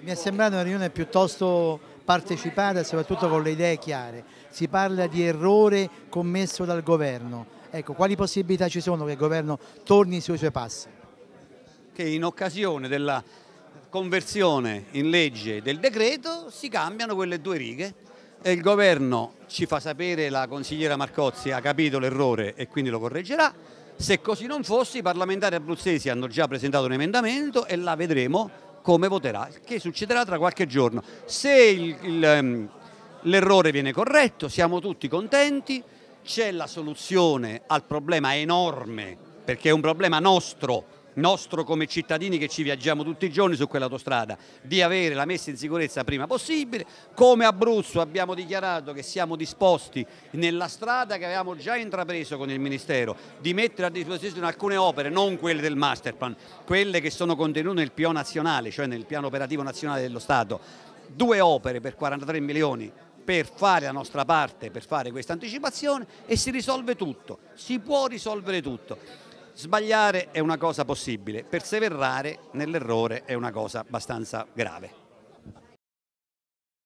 Mi è sembrata una riunione piuttosto partecipata, soprattutto con le idee chiare. Si parla di errore commesso dal governo. Ecco, quali possibilità ci sono che il governo torni sui suoi passi? Che in occasione della conversione in legge del decreto si cambiano quelle due righe e il governo ci fa sapere la consigliera Marcozzi ha capito l'errore e quindi lo correggerà. Se così non fosse i parlamentari abruzzesi hanno già presentato un emendamento e la vedremo come voterà, che succederà tra qualche giorno. Se ehm, l'errore viene corretto siamo tutti contenti, c'è la soluzione al problema enorme, perché è un problema nostro, nostro come cittadini che ci viaggiamo tutti i giorni su quell'autostrada, di avere la messa in sicurezza prima possibile. Come Abruzzo abbiamo dichiarato che siamo disposti nella strada che avevamo già intrapreso con il Ministero di mettere a disposizione alcune opere, non quelle del Masterplan, quelle che sono contenute nel piano nazionale, cioè nel piano operativo nazionale dello Stato, due opere per 43 milioni per fare la nostra parte, per fare questa anticipazione e si risolve tutto, si può risolvere tutto. Sbagliare è una cosa possibile, perseverare nell'errore è una cosa abbastanza grave.